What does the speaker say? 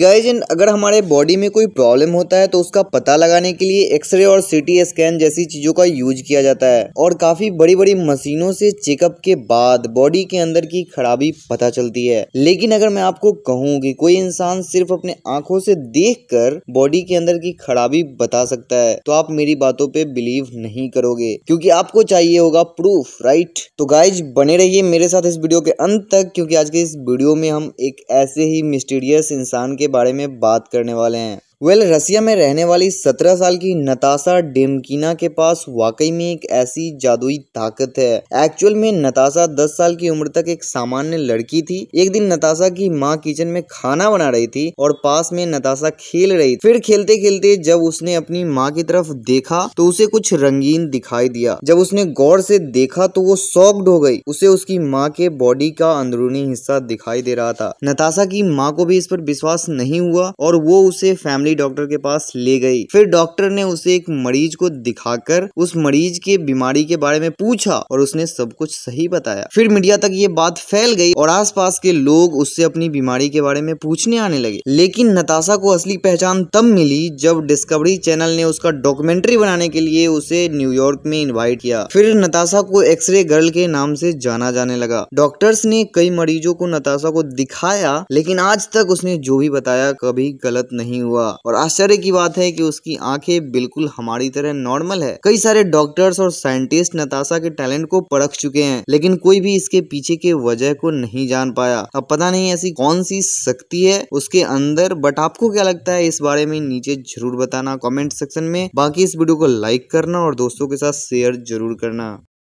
guys and अगर हमारे body में कोई प्रॉब्लम होता है तो उसका पता लगाने के लिए एक्सरे और सीटी स्कैन जैसी चीज़ों का यूज किया जाता है और काफ़ी बड़ी बड़ी मशीनों से चेकअप के बाद बॉडी के अंदर की खराबी पता चलती है लेकिन अगर मैं आपको कहूँ कि कोई इंसान सिर्फ अपने आंखों से देख कर बॉडी के अंदर की खराबी बता सकता है तो आप मेरी बातों पर बिलीव नहीं करोगे क्योंकि आपको चाहिए होगा प्रूफ राइट तो गाइज बने रहिए मेरे साथ इस वीडियो के अंत तक क्योंकि आज के इस वीडियो में हम एक ऐसे ही मिस्टीरियस इंसान के बारे में बात करने वाले हैं वेल रसिया में रहने वाली सत्रह साल की नताशा डेमकिना के पास वाकई में एक ऐसी जादुई ताकत है एक्चुअल में नताशा दस साल की उम्र तक एक सामान्य लड़की थी एक दिन नताशा की माँ किचन में खाना बना रही थी और पास में नताशा खेल रही फिर खेलते खेलते जब उसने अपनी माँ की तरफ देखा तो उसे कुछ रंगीन दिखाई दिया जब उसने गौर से देखा तो वो सॉक्ड हो गई उसे उसकी माँ के बॉडी का अंदरूनी हिस्सा दिखाई दे रहा था नताशा की माँ को भी इस पर विश्वास नहीं हुआ और वो उसे फैमिली गाड़ी डॉक्टर के पास ले गई फिर डॉक्टर ने उसे एक मरीज को दिखाकर उस मरीज के बीमारी के बारे में पूछा और उसने सब कुछ सही बताया फिर मीडिया तक ये बात फैल गई और आसपास के लोग उससे अपनी बीमारी के बारे में पूछने आने लगे लेकिन नताशा को असली पहचान तब मिली जब डिस्कवरी चैनल ने उसका डॉक्यूमेंट्री बनाने के लिए उसे न्यूयॉर्क में इन्वाइट किया फिर नताशा को एक्सरे गर्ल के नाम से जाना जाने लगा डॉक्टर्स ने कई मरीजों को नताशा को दिखाया लेकिन आज तक उसने जो भी बताया कभी गलत नहीं हुआ और आश्चर्य की बात है कि उसकी आंखें बिल्कुल हमारी तरह नॉर्मल है कई सारे डॉक्टर्स और साइंटिस्ट नताशा के टैलेंट को परख चुके हैं लेकिन कोई भी इसके पीछे के वजह को नहीं जान पाया अब पता नहीं ऐसी कौन सी शक्ति है उसके अंदर बट आपको क्या लगता है इस बारे में नीचे जरूर बताना कॉमेंट सेक्शन में बाकी इस वीडियो को लाइक करना और दोस्तों के साथ शेयर जरूर करना